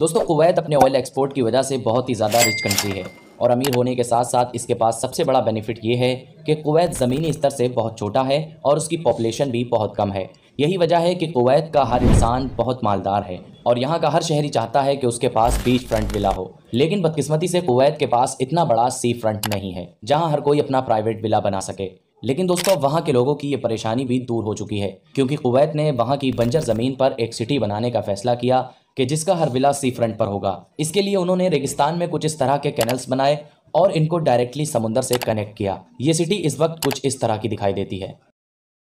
दोस्तों कुवैत अपने oil export की वजह से बहुत ही ज़्यादा रिच कंट्री है और अमीर होने के साथ साथ इसके पास सबसे बड़ा बेनिफिट ये है कि कुवैत ज़मीनी स्तर से बहुत छोटा है और उसकी पॉपुलेशन भी बहुत कम है यही वजह है कि कुवैत का हर इंसान बहुत मालदार है और यहाँ का हर शहरी चाहता है कि उसके पास बीच फ्रंट विला हो लेकिन बदकिस्मती से कुवैत के पास इतना बड़ा सी फ्रंट नहीं है जहाँ हर कोई अपना प्राइवेट विला बना सके लेकिन दोस्तों वहाँ के लोगों की ये परेशानी भी दूर हो चुकी है क्योंकि कुवैत ने वहाँ की बंजर ज़मीन पर एक सिटी बनाने का फैसला किया कि जिसका हर विला सी फ्रंट पर होगा इसके लिए उन्होंने रेगिस्तान में कुछ इस तरह के कैनल्स बनाए और इनको डायरेक्टली समुंदर से कनेक्ट किया ये सिटी इस वक्त कुछ इस तरह की दिखाई देती है